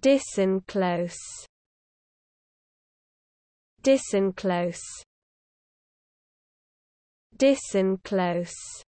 Disenclose. Disenclose. Disenclose.